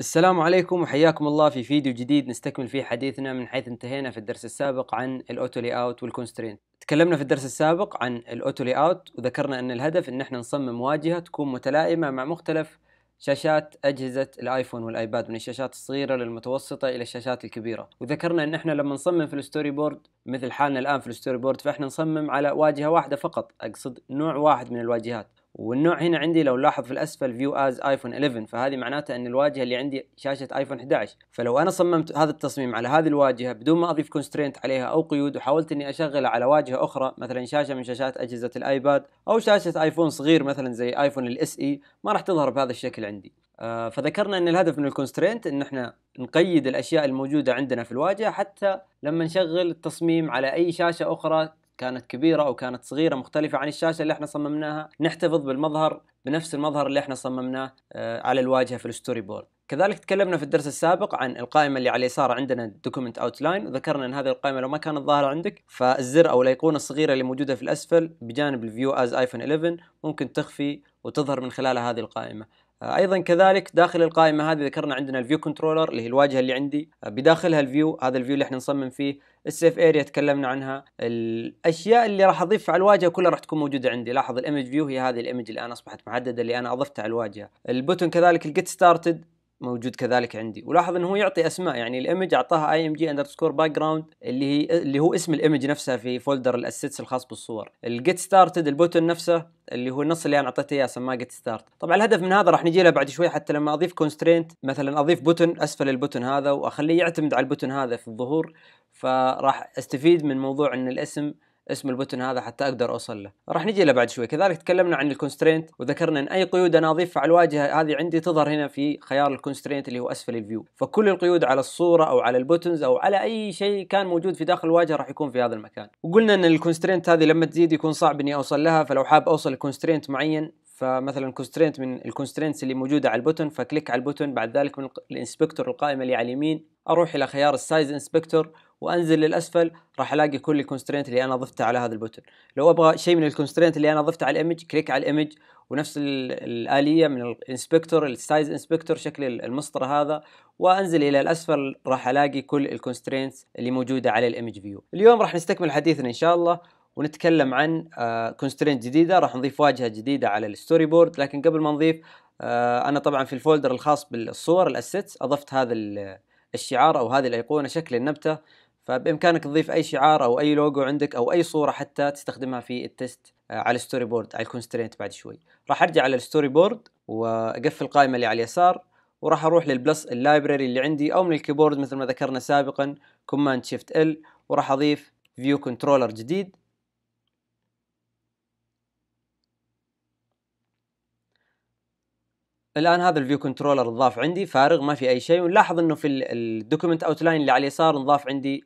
السلام عليكم وحياكم الله في فيديو جديد نستكمل فيه حديثنا من حيث انتهينا في الدرس السابق عن الاوتو لي اوت والكونسترينت. تكلمنا في الدرس السابق عن الاوتو لي اوت وذكرنا ان الهدف ان احنا نصمم واجهه تكون متلائمه مع مختلف شاشات أجهزة الآيفون والآيباد من الشاشات الصغيرة للمتوسطة إلى الشاشات الكبيرة وذكرنا أن إحنا لما نصمم في الستوري بورد مثل حالنا الآن في الستوري بورد فإحنا نصمم على واجهة واحدة فقط أقصد نوع واحد من الواجهات والنوع هنا عندي لو لاحظ في الاسفل فيو از ايفون 11 فهذه معناته ان الواجهه اللي عندي شاشه ايفون 11 فلو انا صممت هذا التصميم على هذه الواجهه بدون ما اضيف كونسترينت عليها او قيود وحاولت اني اشغله على واجهه اخرى مثلا شاشه من شاشات اجهزه الايباد او شاشه ايفون صغير مثلا زي ايفون الاس اي ما راح تظهر بهذا الشكل عندي آه فذكرنا ان الهدف من الكونسترينت ان احنا نقيد الاشياء الموجوده عندنا في الواجهه حتى لما نشغل التصميم على اي شاشه اخرى كانت كبيرة أو كانت صغيرة مختلفة عن الشاشة اللي احنا صممناها نحتفظ بالمظهر بنفس المظهر اللي احنا صممناه آه، على الواجهة في الستوري بورد كذلك تكلمنا في الدرس السابق عن القائمة اللي على اليسار عندنا دوكيمنت اوتلاين وذكرنا ان هذه القائمة لو ما كانت ظاهرة عندك فالزر او الايقونة الصغيرة اللي موجودة في الاسفل بجانب الفيو از ايفون 11 ممكن تخفي وتظهر من خلالها هذه القائمة آه، ايضا كذلك داخل القائمة هذه ذكرنا عندنا الفيو كنترولر اللي هي الواجهة اللي عندي آه، بداخلها الفيو هذا الفيو اللي احنا نصمم فيه السيف اريا تكلمنا عنها الاشياء اللي راح اضيفها على الواجهه كلها راح تكون موجوده عندي لاحظ الايمج فيو هي هذه الايمج اللي انا اصبحت محدده اللي انا اضفتها على الواجهه البوتن كذلك الجيت ستارتد موجود كذلك عندي ولاحظ انه هو يعطي اسماء يعني الايمج اعطاها اي ام جي اندرسكور باك جراوند اللي هي اللي هو اسم الايمج نفسها في فولدر الاسيتس الخاص بالصور الجيت ستارتد البوتن نفسه اللي هو النص اللي انا اعطيته اياه سماه جيت ستارت طبعا الهدف من هذا راح نجي له بعد شوي حتى لما اضيف كونسترينت مثلا اضيف بوتن اسفل البوتن هذا واخليه يعتمد على البوتن هذا في الظهور فراح استفيد من موضوع ان الاسم اسم البوتن هذا حتى اقدر اوصل له راح نجي له بعد شوي كذلك تكلمنا عن الكونسترينت وذكرنا ان اي قيود انا اضيفها على الواجهه هذه عندي تظهر هنا في خيار الكونسترينت اللي هو اسفل الفيو فكل القيود على الصوره او على البوتنز او على اي شيء كان موجود في داخل الواجهه راح يكون في هذا المكان وقلنا ان الكونسترينت هذه لما تزيد يكون صعب اني اوصل لها فلو حاب اوصل لكونسترينت معين فمثلا كونسترينت من الكونسترينتس اللي موجوده على البوتن فكليك على البوتن بعد ذلك من الانسبكتور القائمه اللي على اليمين اروح الى خيار السايز انسبكتور وانزل للاسفل راح الاقي كل الكونسترينت اللي انا ضفتها على هذا البوتن لو ابغى شيء من الكونسترينت اللي انا ضفته على الايمج كليك على الايمج ونفس الاليه من الانسبكتور السايز انسبكتور شكل المسطره هذا وانزل الى الاسفل راح الاقي كل الكونسترينتس اللي موجوده على الايمج فيو اليوم راح نستكمل حديثنا ان شاء الله ونتكلم عن كونسترينت آه، جديده راح نضيف واجهه جديده على الستوري بورد لكن قبل ما نضيف آه، انا طبعا في الفولدر الخاص بالصور الاسيتس اضفت هذا الشعار او هذه الايقونه شكل النبته فبامكانك تضيف اي شعار او اي لوجو عندك او اي صوره حتى تستخدمها في التست آه، على الستوري بورد على الكونسترينت بعد شوي راح ارجع على الستوري بورد واقفل القائمه اللي على اليسار وراح اروح للبلس اللايبرري اللي عندي او من الكيبورد مثل ما ذكرنا سابقا كوماند شيفت ال وراح اضيف فيو كنترولر جديد الان هذا الفيو كنترولر انضاف عندي فارغ ما في اي شيء ونلاحظ انه في الدوكيمنت اوتلاين اللي على اليسار انضاف عندي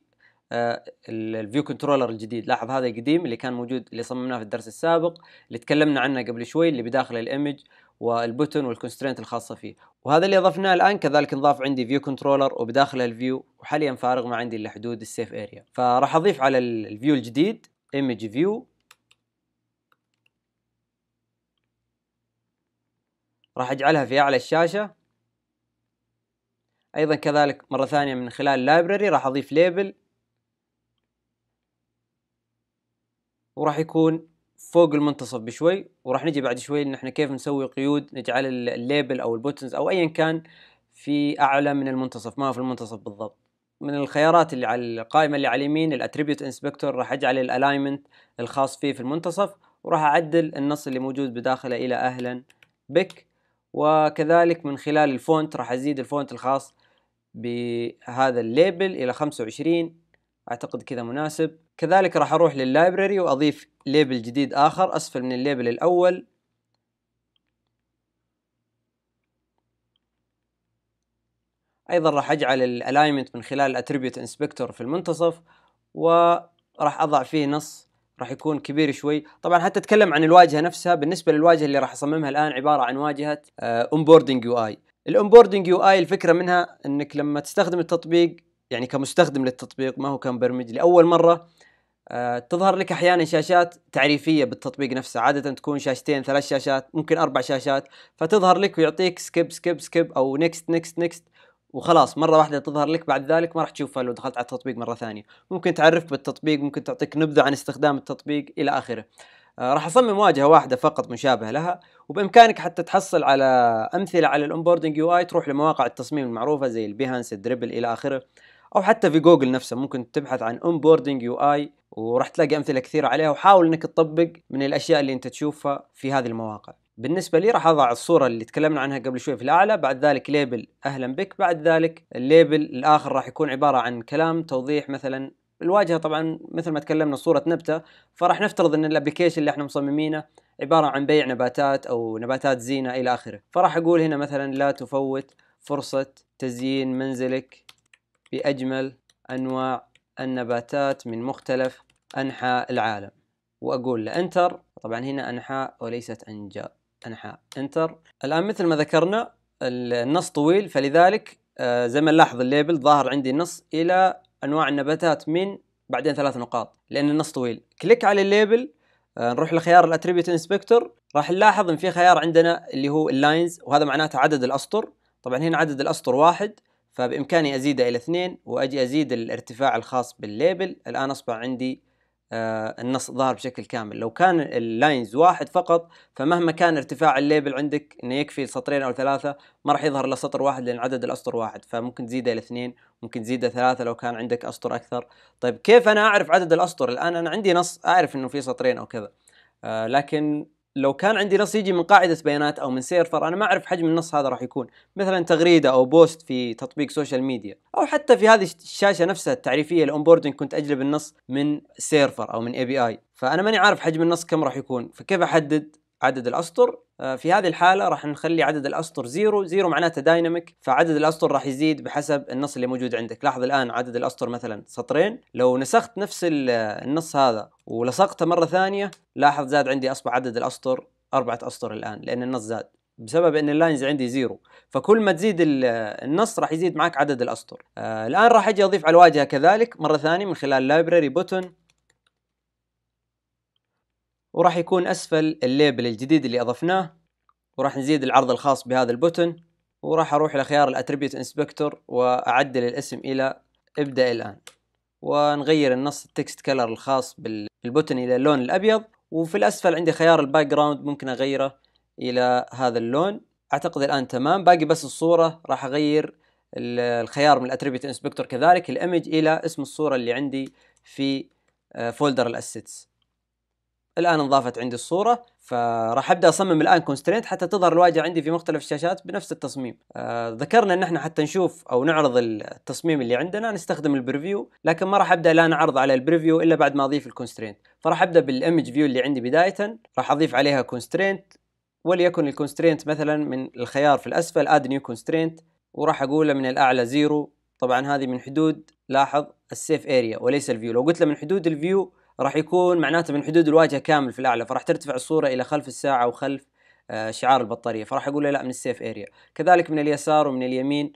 الفيو كنترولر الجديد لاحظ هذا القديم اللي كان موجود اللي صممناه في الدرس السابق اللي تكلمنا عنه قبل شوي اللي بداخل الايمج والبوتن والكونسترينت الخاصه فيه وهذا اللي اضفناه الان كذلك نضاف عندي فيو كنترولر وبداخله الفيو وحاليا فارغ ما عندي الا حدود السيف اريا فراح اضيف على الفيو الجديد ايمج فيو راح اجعلها في اعلى الشاشه ايضا كذلك مره ثانيه من خلال لايبرري راح اضيف ليبل وراح يكون فوق المنتصف بشوي وراح نجي بعد شوي ان احنا كيف نسوي قيود نجعل الليبل او البوتنز او ايا كان في اعلى من المنتصف ما هو في المنتصف بالضبط من الخيارات اللي على القائمه اللي على اليمين الاتريبيوت انسبكتور راح اجعل الالاينمنت الخاص فيه في المنتصف وراح اعدل النص اللي موجود بداخله الى اهلا بك وكذلك من خلال الفونت راح ازيد الفونت الخاص بهذا الليبل الى 25 اعتقد كذا مناسب كذلك راح اروح لللايبرري واضيف ليبل جديد اخر اسفل من الليبل الاول ايضا راح اجعل الالاينمنت من خلال الاتريبيوت انسبكتور في المنتصف وراح اضع فيه نص راح يكون كبير شوي طبعا حتى اتكلم عن الواجهه نفسها بالنسبه للواجهه اللي راح اصممها الان عباره عن واجهه اونبوردنج يو اي الاونبوردنج يو اي الفكره منها انك لما تستخدم التطبيق يعني كمستخدم للتطبيق ما هو كمبرمج لاول مره آه، تظهر لك احيانا شاشات تعريفيه بالتطبيق نفسه عاده تكون شاشتين ثلاث شاشات ممكن اربع شاشات فتظهر لك ويعطيك سكيب سكيب سكيب او نكست نكست نكست وخلاص مره واحده تظهر لك بعد ذلك ما راح تشوفها لو دخلت على التطبيق مره ثانيه ممكن تعرف بالتطبيق ممكن تعطيك نبذه عن استخدام التطبيق الى اخره آه راح اصمم واجهه واحده فقط مشابهه لها وبامكانك حتى تحصل على امثله على الاونبوردنج يو اي تروح لمواقع التصميم المعروفه زي البيهانس دريبل الى اخره او حتى في جوجل نفسه ممكن تبحث عن اون بوردنج يو اي وراح تلاقي امثله كثيره عليها وحاول انك تطبق من الاشياء اللي انت تشوفها في هذه المواقع بالنسبة لي راح أضع الصورة اللي تكلمنا عنها قبل شوي في الأعلى بعد ذلك ليبل أهلا بك بعد ذلك الليبل الآخر راح يكون عبارة عن كلام توضيح مثلا الواجهة طبعا مثل ما تكلمنا صورة نبتة فراح نفترض أن الأبليكيشن اللي احنا مصممينه عبارة عن بيع نباتات أو نباتات زينة إلى آخره فراح أقول هنا مثلا لا تفوت فرصة تزيين منزلك بأجمل أنواع النباتات من مختلف أنحاء العالم وأقول له انتر طبعا هنا أنحاء وليست أنجاء أنحاء انتر الآن مثل ما ذكرنا النص طويل فلذلك آه، زي ما نلاحظ الليبل ظاهر عندي النص إلى أنواع النباتات من بعدين ثلاث نقاط لأن النص طويل كليك على الليبل آه، نروح لخيار الاتريبيوت انسبكتور راح نلاحظ ان في خيار عندنا اللي هو اللاينز وهذا معناته عدد الاسطر طبعا هنا عدد الاسطر واحد فبإمكاني أزيده إلى اثنين وأجي أزيد الارتفاع الخاص بالليبل الآن أصبح عندي آه، النص ظاهر بشكل كامل لو كان اللاينز واحد فقط فمهما كان ارتفاع الليبل عندك انه يكفي سطرين او ثلاثه ما راح يظهر الا سطر واحد لان عدد الاسطر واحد فممكن تزيده الى اثنين ممكن تزيده ثلاثه لو كان عندك اسطر اكثر طيب كيف انا اعرف عدد الاسطر الان انا عندي نص اعرف انه في سطرين او كذا آه، لكن لو كان عندي نص يجي من قاعده بيانات او من سيرفر انا ما اعرف حجم النص هذا راح يكون مثلا تغريده او بوست في تطبيق سوشيال ميديا او حتى في هذه الشاشه نفسها التعريفيه الاونبوردنج كنت اجلب النص من سيرفر او من اي بي اي فانا ماني عارف حجم النص كم راح يكون فكيف احدد عدد الاسطر آه، في هذه الحاله راح نخلي عدد الاسطر زيرو زيرو معناته دايناميك فعدد الاسطر راح يزيد بحسب النص اللي موجود عندك لاحظ الان عدد الاسطر مثلا سطرين لو نسخت نفس آه، النص هذا ولصقته مره ثانيه لاحظ زاد عندي اصبح عدد الاسطر اربعه اسطر الان لان النص زاد بسبب ان اللاينز عندي زيرو فكل ما تزيد آه، النص راح يزيد معك عدد الاسطر الان راح اجي اضيف على الواجهه كذلك مره ثانيه من خلال لايبراري بوتون وراح يكون أسفل الليبل الجديد اللي أضفناه وراح نزيد العرض الخاص بهذا البوتن وراح أروح لخيار الأتريبيوت انسبكتور وأعدل الاسم إلى ابدأ الآن ونغير النص التكست كلر الخاص بالبوتن إلى اللون الأبيض وفي الأسفل عندي خيار الباك جراوند ممكن أغيره إلى هذا اللون أعتقد الآن تمام باقي بس الصورة راح أغير الخيار من الاتريبيوت انسبكتور كذلك الايمج الى اسم الصوره اللي عندي في فولدر آه، الاسيتس الان انضافت عندي الصوره فراح ابدا اصمم الان كونسترينت حتى تظهر الواجهه عندي في مختلف الشاشات بنفس التصميم آه ذكرنا ان احنا حتى نشوف او نعرض التصميم اللي عندنا نستخدم البريفيو لكن ما راح ابدا الان اعرض على البريفيو الا بعد ما اضيف الكونسترينت فراح ابدا بالامج فيو اللي عندي بدايه راح اضيف عليها كونسترينت وليكن الكونسترينت مثلا من الخيار في الاسفل اد نيو كونسترينت وراح اقوله من الاعلى زيرو طبعا هذه من حدود لاحظ السيف اريا وليس الفيو لو قلت له من حدود الفيو راح يكون معناته من حدود الواجهه كامل في الاعلى فراح ترتفع الصوره الى خلف الساعه وخلف آه، شعار البطاريه فراح اقول له لا من السيف اريا كذلك من اليسار ومن اليمين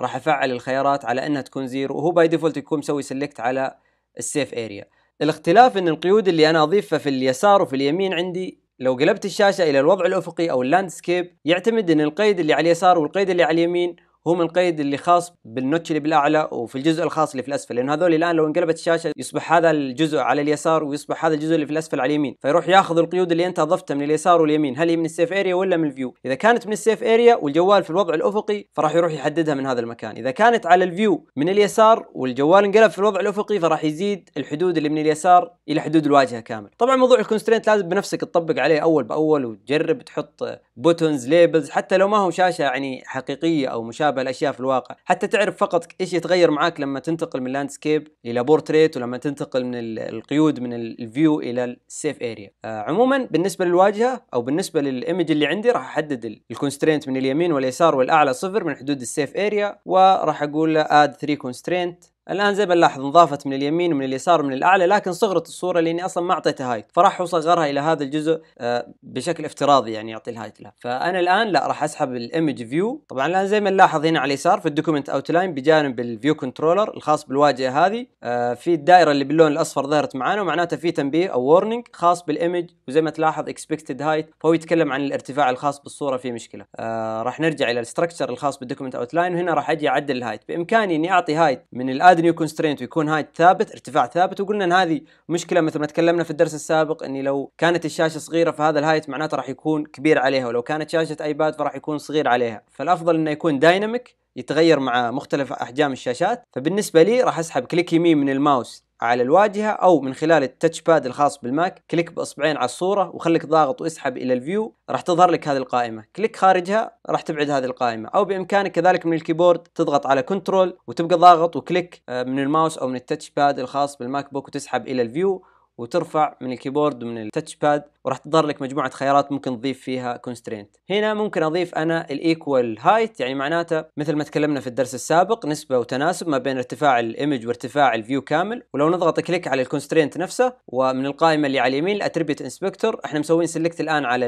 راح افعل الخيارات على انها تكون زيرو وهو باي ديفولت يكون مسوي سلكت على السيف اريا الاختلاف ان القيود اللي انا اضيفها في اليسار وفي اليمين عندي لو قلبت الشاشه الى الوضع الافقي او اللاندسكيب يعتمد ان القيد اللي على اليسار والقيد اللي على اليمين هو من القيد اللي خاص بالنوتش اللي بالاعلى وفي الجزء الخاص اللي في الاسفل لانه هذول الان لو انقلبت الشاشه يصبح هذا الجزء على اليسار ويصبح هذا الجزء اللي في الاسفل على اليمين فيروح ياخذ القيود اللي انت اضفتها من اليسار واليمين هل هي من السيف اريا ولا من الفيو اذا كانت من السيف اريا والجوال في الوضع الافقي فراح يروح يحددها من هذا المكان اذا كانت على الفيو من اليسار والجوال انقلب في الوضع الافقي فراح يزيد الحدود اللي من اليسار الى حدود الواجهه كامل طبعا موضوع الكونسترينت لازم بنفسك تطبق عليه اول باول وتجرب تحط بوتونز ليبلز حتى لو ما هو شاشه يعني حقيقيه او مشابه تتشابه الاشياء في الواقع حتى تعرف فقط ايش يتغير معاك لما تنتقل من لاندسكيب الى بورتريت ولما تنتقل من القيود من الفيو الى السيف اريا آه، عموما بالنسبه للواجهه او بالنسبه للايمج اللي عندي راح احدد الكونسترينت من اليمين واليسار والاعلى صفر من حدود السيف اريا وراح اقول له اد 3 كونسترينت الان زي ما نلاحظ انضافت من اليمين ومن اليسار ومن الاعلى لكن صغرت الصوره لاني اصلا ما اعطيتها هايت فراح اصغرها الى هذا الجزء آه، بشكل افتراضي يعني يعطي الهايت لها فانا الان لا راح اسحب الايمج فيو طبعا الان زي ما نلاحظ هنا على اليسار في الدوكيمنت اوتلاين بجانب الفيو كنترولر الخاص بالواجهه هذه آه، في الدائره اللي باللون الاصفر ظهرت معانا ومعناتها في تنبيه او وورنينج خاص بالايمج وزي ما تلاحظ اكسبكتد هايت فهو يتكلم عن الارتفاع الخاص بالصوره في مشكله آه، راح نرجع الى الاستراكشر الخاص بالدوكيمنت لاين وهنا راح اجي اعدل الهايت بامكاني اني اعطي هايت من الآي اد نيو كونسترينت ويكون هايت ثابت ارتفاع ثابت وقلنا ان هذه مشكله مثل ما تكلمنا في الدرس السابق اني لو كانت الشاشه صغيره فهذا الهايت معناته راح يكون كبير عليها ولو كانت شاشه ايباد فراح يكون صغير عليها فالافضل انه يكون دايناميك يتغير مع مختلف احجام الشاشات فبالنسبه لي راح اسحب كليك يمين من الماوس على الواجهه او من خلال التتش باد الخاص بالماك كليك باصبعين على الصوره وخليك ضاغط واسحب الى الفيو راح تظهر لك هذه القائمه كليك خارجها راح تبعد هذه القائمه او بامكانك كذلك من الكيبورد تضغط على كنترول وتبقى ضاغط وكليك آه، من الماوس او من التتش باد الخاص بالماك بوك وتسحب الى الفيو وترفع من الكيبورد ومن التتش باد وراح تظهر لك مجموعه خيارات ممكن تضيف فيها كونسترينت هنا ممكن اضيف انا الايكوال هايت يعني معناته مثل ما تكلمنا في الدرس السابق نسبه وتناسب ما بين ارتفاع الايمج وارتفاع الفيو كامل ولو نضغط كليك على الكونسترينت نفسه ومن القائمه اللي على اليمين الاتربيت انسبكتور احنا مسوين سيلكت الان على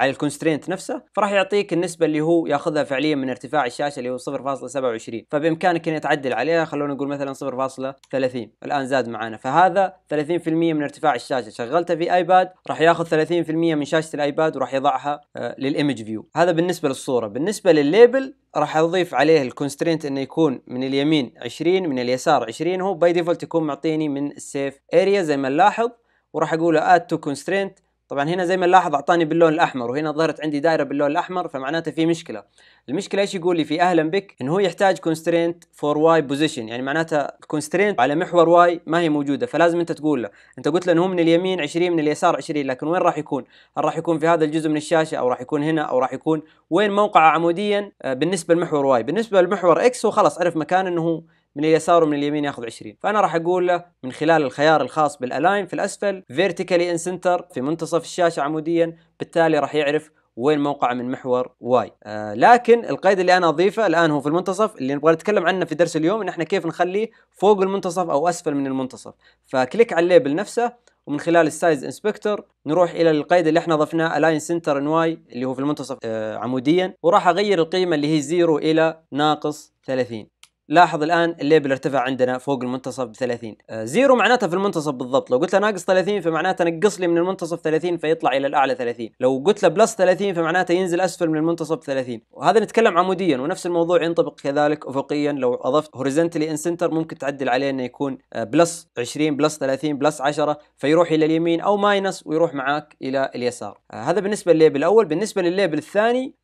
على الكونسترينت نفسه فراح يعطيك النسبه اللي هو ياخذها فعليا من ارتفاع الشاشه اللي هو 0.27 فبامكانك ان تعدل عليها خلونا نقول مثلا 0.30 الان زاد معانا فهذا 30% من ارتفاع الشاشه شغلته في ايباد راح ياخذ 30% من شاشه الايباد وراح يضعها آه، للايمج فيو هذا بالنسبه للصوره بالنسبه للليبل راح اضيف عليه الكونسترينت انه يكون من اليمين 20 من اليسار 20 هو باي ديفولت يكون معطيني من السيف اريا زي ما نلاحظ وراح اقول له اد تو كونسترينت طبعا هنا زي ما نلاحظ اعطاني باللون الاحمر وهنا ظهرت عندي دائره باللون الاحمر فمعناته في مشكله المشكله ايش يقول لي في اهلا بك انه هو يحتاج كونسترينت فور واي بوزيشن يعني معناته الكونسترينت على محور واي ما هي موجوده فلازم انت تقول له انت قلت له انه هو من اليمين 20 من اليسار 20 لكن وين راح يكون هل راح يكون في هذا الجزء من الشاشه او راح يكون هنا او راح يكون وين موقعه عموديا آه، بالنسبه لمحور واي بالنسبه لمحور اكس هو خلاص عرف مكان انه من اليسار ومن اليمين ياخذ 20 فانا راح اقول له من خلال الخيار الخاص بالالاين في الاسفل فيرتيكالي ان سنتر في منتصف الشاشه عموديا بالتالي راح يعرف وين موقعه من محور واي آه لكن القيد اللي انا اضيفه الان هو في المنتصف اللي نبغى نتكلم عنه في درس اليوم ان احنا كيف نخليه فوق المنتصف او اسفل من المنتصف فكليك على الليبل نفسه ومن خلال السايز انسبكتور نروح الى القيد اللي احنا ضفناه الاين سنتر ان واي اللي هو في المنتصف آه عموديا وراح اغير القيمه اللي هي 0 الى ناقص 30 لاحظ الان الليبل ارتفع عندنا فوق المنتصف ب 30 آه، زيرو معناتها في المنتصف بالضبط لو قلت له ناقص 30 فمعناته نقص لي من المنتصف 30 فيطلع الى الاعلى 30 لو قلت له بلس 30 فمعناته ينزل اسفل من المنتصف 30 وهذا نتكلم عموديا ونفس الموضوع ينطبق كذلك افقيا لو اضفت هوريزنتلي ان سنتر ممكن تعدل عليه انه يكون آه، بلس 20 بلس 30 بلس 10 فيروح الى اليمين او ماينس ويروح معاك الى اليسار آه، هذا بالنسبه للليبل الاول بالنسبه للليبل الثاني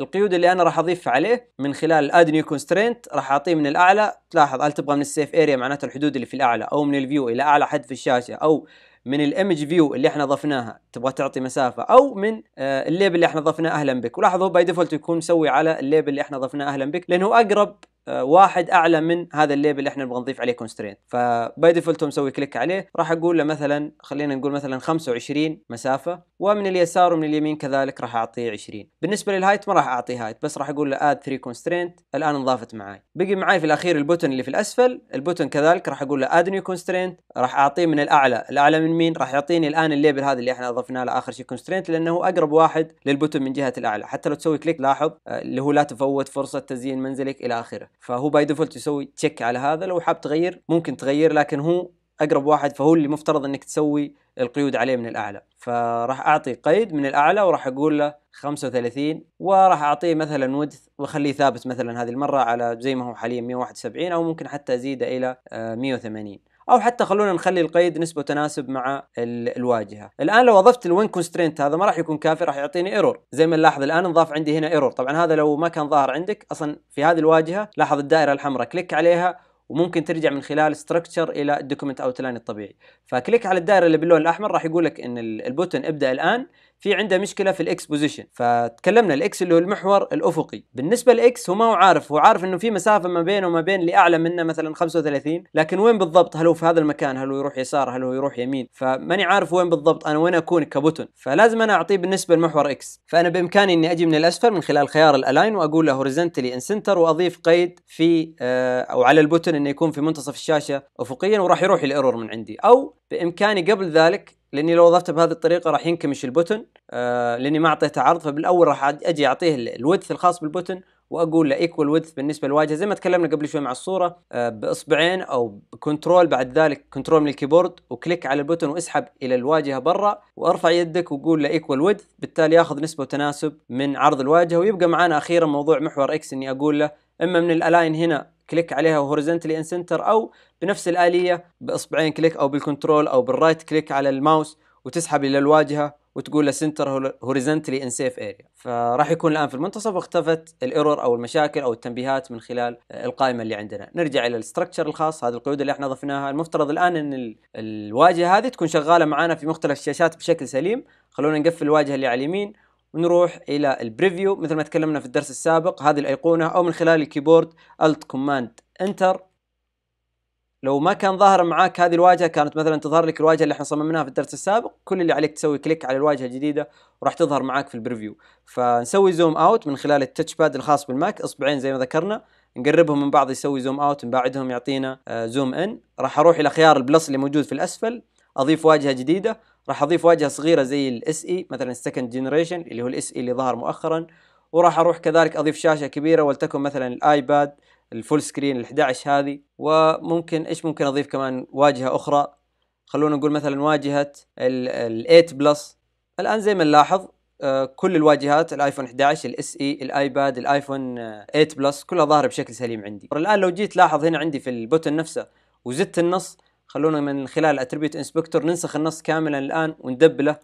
القيود اللي انا راح اضيفها عليه من خلال الاد نيو كونسترينت راح اعطيه من الاعلى تلاحظ هل تبغى من السيف اريا معناته الحدود اللي في الاعلى او من الفيو الى اعلى حد في الشاشه او من الامج فيو اللي احنا ضفناها تبغى تعطي مسافه او من آه، الليبل اللي احنا ضفناه اهلا بك ولاحظوا باي ديفولت يكون مسوي على الليبل اللي احنا ضفناه اهلا بك لانه اقرب واحد اعلى من هذا الليبل اللي احنا نبغى نضيف عليه كونسترينت فباي ديفولت مسوي كليك عليه راح اقول له مثلا خلينا نقول مثلا 25 مسافه ومن اليسار ومن اليمين كذلك راح اعطيه 20 بالنسبه للهايت ما راح اعطيه هايت بس راح اقول له اد 3 كونسترينت الان انضافت معي بقي معي في الاخير البوتن اللي في الاسفل البوتن كذلك راح اقول له اد نيو كونسترينت راح اعطيه من الاعلى الاعلى من مين راح يعطيني الان الليبل هذا اللي احنا اضفناه له اخر شيء كونسترينت لانه اقرب واحد للبوتن من جهه الاعلى حتى لو تسوي كليك لاحظ آه، اللي هو لا تفوت فرصه تزيين منزلك الى اخره فهو باي ديفولت يسوي تشيك على هذا لو حاب تغير ممكن تغير لكن هو اقرب واحد فهو اللي مفترض انك تسوي القيود عليه من الاعلى فراح اعطي قيد من الاعلى وراح اقول له 35 وراح اعطيه مثلا ودث واخليه ثابت مثلا هذه المره على زي ما هو حاليا 171 او ممكن حتى ازيده الى 180 آه، او حتى خلونا نخلي القيد نسبه تناسب مع الواجهه الان لو اضفت الوين كونسترينت هذا ما راح يكون كافي راح يعطيني ايرور زي ما نلاحظ الان انضاف عندي هنا ايرور طبعا هذا لو ما كان ظاهر عندك اصلا في هذه الواجهه لاحظ الدائره الحمراء كليك عليها وممكن ترجع من خلال ستراكشر الى الدوكيمنت اوتلاين الطبيعي فكليك على الدائره اللي باللون الاحمر راح يقول لك ان البوتن ابدا الان في عنده مشكله في الاكس بوزيشن فتكلمنا الاكس اللي هو المحور الافقي بالنسبه للاكس هو ما هو عارف هو عارف انه في مسافه ما بينه وما بين اللي اعلى منه مثلا 35 لكن وين بالضبط هل هو في هذا المكان هل هو يروح يسار هل هو يروح يمين فماني عارف وين بالضبط انا وين اكون كبوتن فلازم انا اعطيه بالنسبه لمحور اكس فانا بامكاني اني اجي من الاسفل من خلال خيار الالاين واقول له هوريزنتلي ان سنتر واضيف قيد في آه، او على البوتن انه يكون في منتصف الشاشه افقيا وراح يروح الايرور من عندي او بامكاني قبل ذلك لاني لو اضفته بهذه الطريقه راح ينكمش البوتن آه لاني ما اعطيته عرض فبالاول راح اجي اعطيه الودث الخاص بالبوتن واقول له ايكوال ويدث بالنسبه للواجهه زي ما تكلمنا قبل شوي مع الصوره آه باصبعين او كنترول بعد ذلك كنترول من الكيبورد وكليك على البوتن واسحب الى الواجهه برا وارفع يدك وقول له ايكوال ويدث بالتالي ياخذ نسبه وتناسب من عرض الواجهه ويبقى معانا اخيرا موضوع محور اكس اني اقول له اما من الالاين هنا كليك عليها هوريزنتلي ان سنتر او بنفس الاليه باصبعين كليك او بالكنترول او بالرايت كليك على الماوس وتسحب الى الواجهه وتقول له سنتر هوريزنتلي ان سيف اريا فراح يكون الان في المنتصف واختفت الايرور او المشاكل او التنبيهات من خلال القائمه اللي عندنا نرجع الى الاستراكشر الخاص هذه القيود اللي احنا ضفناها المفترض الان ان الواجهه هذه تكون شغاله معنا في مختلف الشاشات بشكل سليم خلونا نقفل الواجهه اللي على اليمين ونروح الى البريفيو مثل ما تكلمنا في الدرس السابق هذه الايقونه او من خلال الكيبورد الت كوماند انتر لو ما كان ظاهر معاك هذه الواجهه كانت مثلا تظهر لك الواجهه اللي احنا صممناها في الدرس السابق كل اللي عليك تسوي كليك على الواجهه الجديده وراح تظهر معاك في البريفيو فنسوي زوم اوت من خلال التتش باد الخاص بالماك اصبعين زي ما ذكرنا نقربهم من بعض يسوي زوم اوت نبعدهم يعطينا زوم آه، ان راح اروح الى خيار البلس اللي موجود في الاسفل اضيف واجهه جديده راح اضيف واجهه صغيره زي الاس اي e، مثلا السكند جنريشن اللي هو الاس اي e اللي ظهر مؤخرا وراح اروح كذلك اضيف شاشه كبيره ولتكن مثلا الايباد الفول سكرين ال11 هذه وممكن ايش ممكن اضيف كمان واجهه اخرى خلونا نقول مثلا واجهه ال8 بلس الان زي ما نلاحظ آه، كل الواجهات الايفون 11 الاس اي الايباد الايفون 8 بلس كلها ظاهره بشكل سليم عندي الان لو جيت لاحظ هنا عندي في البوتن نفسه وزدت النص خلونا من خلال اتريبيوت انسبكتور ننسخ النص كاملا الان وندبله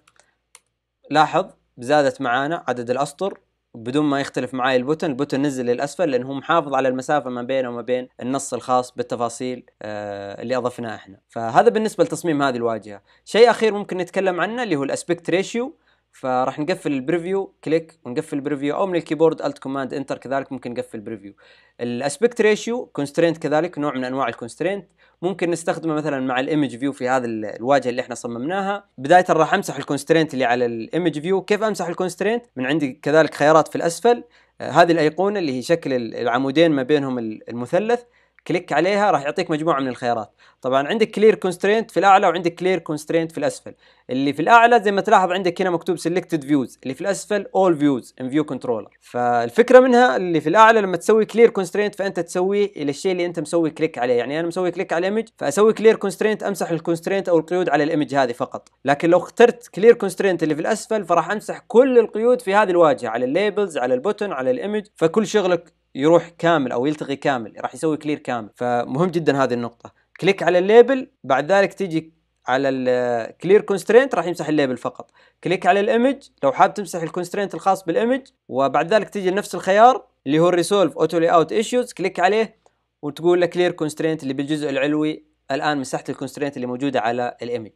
لاحظ زادت معانا عدد الاسطر بدون ما يختلف معاي البوتن البوتن نزل للاسفل لانه هو محافظ على المسافه ما بينه وما بين النص الخاص بالتفاصيل آه، اللي اضفناها احنا فهذا بالنسبه لتصميم هذه الواجهه شيء اخير ممكن نتكلم عنه اللي هو الاسبكت ريشيو فراح نقفل البريفيو كليك ونقفل البريفيو او من الكيبورد الت كوماند انتر كذلك ممكن نقفل البريفيو الاسبكت ريشيو كونسترينت كذلك نوع من انواع الكونسترينت ممكن نستخدمه مثلا مع الايمج فيو في هذا الواجهه اللي احنا صممناها بدايه راح امسح الكونسترينت اللي على الايمج فيو كيف امسح الكونسترينت من عندي كذلك خيارات في الاسفل آه، هذه الايقونه اللي هي شكل العمودين ما بينهم المثلث كليك عليها راح يعطيك مجموعه من الخيارات طبعا عندك كلير كونسترينت في الاعلى وعندك كلير كونسترينت في الاسفل اللي في الاعلى زي ما تلاحظ عندك هنا مكتوب سيلكتد فيوز اللي في الاسفل اول فيوز ان فيو كنترولر فالفكره منها اللي في الاعلى لما تسوي كلير كونسترينت فانت تسويه الى الشيء اللي انت مسوي كليك عليه يعني انا مسوي كليك على ايمج فاسوي كلير كونسترينت امسح الكونسترينت او القيود على الايمج هذه فقط لكن لو اخترت كلير كونسترينت اللي في الاسفل فراح امسح كل القيود في هذه الواجهه على الليبلز على البوتن على الايمج فكل شغلك يروح كامل او يلتقي كامل راح يسوي كلير كامل فمهم جدا هذه النقطه كليك على الليبل بعد ذلك تيجي على الكلير كونسترينت راح يمسح الليبل فقط كليك على الايمج لو حاب تمسح الكونسترينت الخاص بالايمج وبعد ذلك تيجي لنفس الخيار اللي هو الريسولف اوتو لي اوت ايشوز كليك عليه وتقول له كلير كونسترينت اللي بالجزء العلوي الان مساحه الكونسترينت اللي موجوده على الايمج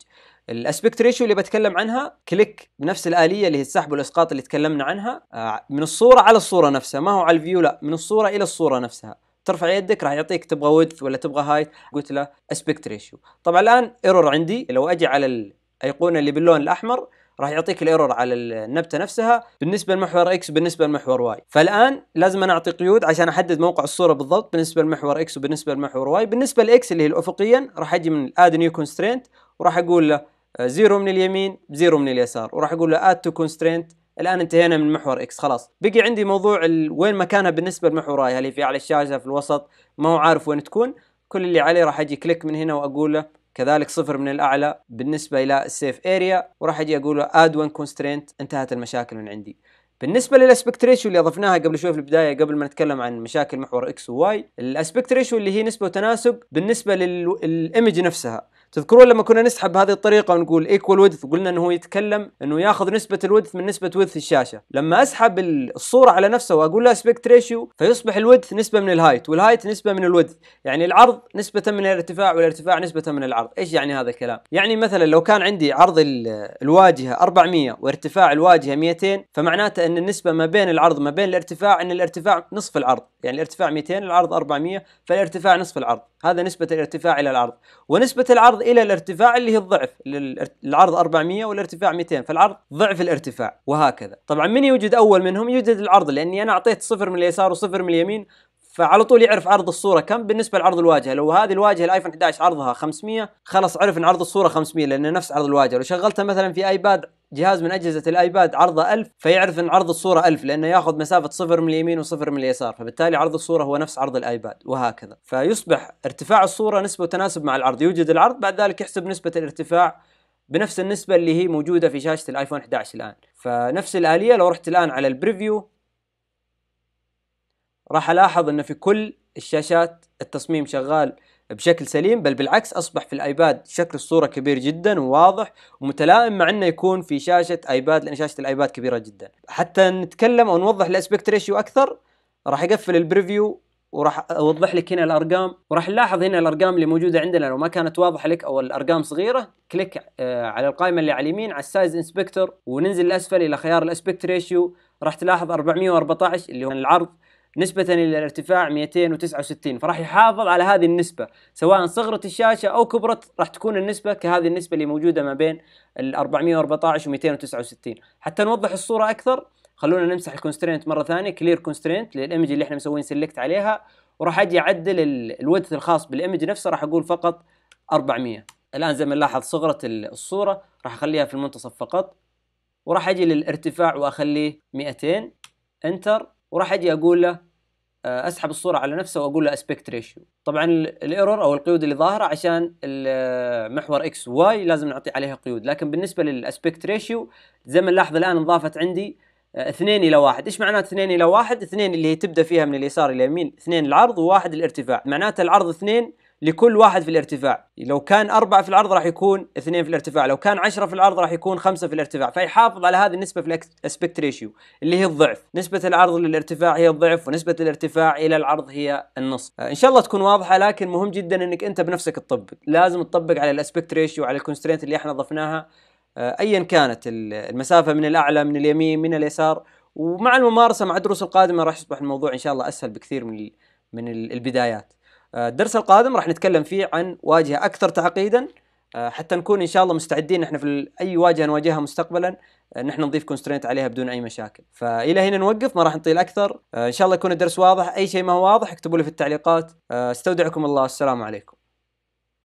الاسبكت ريشيو اللي بتكلم عنها كليك بنفس الاليه اللي هي السحب والاسقاط اللي تكلمنا عنها آه، من الصوره على الصوره نفسها ما هو على الفيو لا من الصوره الى الصوره نفسها ترفع يدك راح يعطيك تبغى ود ولا تبغى هايت قلت له اسبكت ريشيو طبعا الان ايرور عندي لو اجي على الايقونه اللي باللون الاحمر راح يعطيك الايرور على النبته نفسها بالنسبه لمحور اكس وبالنسبه لمحور واي فالان لازم انا اعطي قيود عشان احدد موقع الصوره بالضبط بالنسبه لمحور اكس وبالنسبه لمحور واي بالنسبه لاكس اللي هي الافقيا راح اجي من اد نيو كونسترينت وراح اقول له آه، زيرو من اليمين زيرو من اليسار وراح اقول له اد تو كونسترينت الان انتهينا من محور اكس خلاص بقي عندي موضوع وين مكانها بالنسبه لمحور واي هل هي في على الشاشه في الوسط ما هو عارف وين تكون كل اللي عليه راح اجي كليك من هنا واقول له كذلك صفر من الأعلى بالنسبة إلى السيف اريا وراح أجي أقول له اد وان كونسترينت انتهت المشاكل من عندي بالنسبة للاسبكت ريشيو اللي أضفناها قبل شوي في البداية قبل ما نتكلم عن مشاكل محور اكس وواي الاسبكت ريشيو اللي هي نسبة وتناسب بالنسبة للإيمج نفسها تذكرون لما كنا نسحب بهذه الطريقه ونقول ايكوال ويدث وقلنا انه هو يتكلم انه ياخذ نسبه الودث من نسبه ودث الشاشه لما اسحب الصوره على نفسها واقول له اسبكت ريشيو فيصبح الودث نسبه من الهايت والهايت نسبه من الودث يعني العرض نسبه من الارتفاع والارتفاع نسبه من العرض ايش يعني هذا الكلام يعني مثلا لو كان عندي عرض الواجهه 400 وارتفاع الواجهه 200 فمعناته ان النسبه ما بين العرض ما بين الارتفاع ان الارتفاع نصف العرض يعني الارتفاع 200 العرض 400 فالارتفاع نصف العرض هذا نسبه الارتفاع الى العرض ونسبه العرض إلى الارتفاع اللي هي الضعف العرض 400 والارتفاع 200 فالعرض ضعف الارتفاع وهكذا طبعا من يوجد أول منهم يوجد العرض لأني أنا أعطيت صفر من اليسار وصفر من اليمين فعلى طول يعرف عرض الصوره كم بالنسبه لعرض الواجهه لو هذه الواجهه الايفون 11 عرضها 500 خلاص عرف ان عرض الصوره 500 لانه نفس عرض الواجهه لو شغلتها مثلا في ايباد جهاز من أجهزة الآيباد عرضه 1000 فيعرف أن عرض الصورة 1000 لأنه ياخذ مسافة صفر من اليمين وصفر من اليسار فبالتالي عرض الصورة هو نفس عرض الآيباد وهكذا فيصبح ارتفاع الصورة نسبة تناسب مع العرض يوجد العرض بعد ذلك يحسب نسبة الارتفاع بنفس النسبة اللي هي موجودة في شاشة الايفون 11 الآن فنفس الآلية لو رحت الآن على البريفيو راح ألاحظ أن في كل الشاشات التصميم شغال بشكل سليم بل بالعكس أصبح في الآيباد شكل الصورة كبير جدا وواضح ومتلائم مع أنه يكون في شاشة آيباد لأن شاشة الآيباد كبيرة جدا حتى نتكلم أو نوضح الأسبكت ريشيو أكثر راح أقفل البريفيو وراح اوضح لك هنا الارقام وراح نلاحظ هنا الارقام اللي موجوده عندنا لو ما كانت واضحه لك او الارقام صغيره كليك آه، على القائمه اللي على اليمين على السايز انسبكتور وننزل لاسفل الى خيار الاسبكت ريشيو راح تلاحظ 414 اللي هو العرض نسبة إلى الارتفاع 269 فراح يحافظ على هذه النسبة سواء صغرت الشاشة أو كبرت راح تكون النسبة كهذه النسبة اللي موجودة ما بين ال 414 و 269 حتى نوضح الصورة أكثر خلونا نمسح الكونسترينت مرة ثانية كلير كونسترينت للإيمج اللي احنا مسوين سيلكت عليها وراح أجي أعدل الودث الخاص بالإيمج نفسه راح أقول فقط 400 الآن زي ما نلاحظ صغرت الصورة راح أخليها في المنتصف فقط وراح أجي للارتفاع وأخليه 200 انتر وراح اجي اقول له آه، اسحب الصوره على نفسه واقول له اسبكت ريشيو طبعا الايرور او القيود اللي ظاهره عشان المحور آه، اكس واي لازم نعطي عليها قيود لكن بالنسبه للاسبكت ريشيو زي ما نلاحظ الان انضافت عندي 2 آه، الى 1 ايش معناته 2 الى 1 2 اللي هي تبدا فيها من اليسار الى اليمين 2 العرض وواحد الارتفاع معناته العرض 2 لكل واحد في الارتفاع لو كان أربعة في العرض راح يكون اثنين في الارتفاع لو كان عشرة في العرض راح يكون خمسة في الارتفاع فيحافظ على هذه النسبة في الاسبكت ريشيو اللي هي الضعف نسبة العرض للارتفاع هي الضعف ونسبة الارتفاع إلى العرض هي النص آه، إن شاء الله تكون واضحة لكن مهم جدا أنك أنت بنفسك تطبق لازم تطبق على الاسبكت ريشيو على الكونسترينت اللي احنا ضفناها آه، ايا كانت المسافه من الاعلى من اليمين من اليسار ومع الممارسه مع الدروس القادمه راح يصبح الموضوع ان شاء الله اسهل بكثير من من البدايات آه، الدرس القادم راح نتكلم فيه عن واجهة أكثر تعقيدا آه، حتى نكون إن شاء الله مستعدين نحن في أي واجهة نواجهها مستقبلا آه، نحن نضيف كونسترينت عليها بدون أي مشاكل فإلى هنا نوقف ما راح نطيل أكثر إن شاء الله يكون الدرس واضح أي شيء ما هو واضح اكتبوا لي في التعليقات استودعكم الله السلام عليكم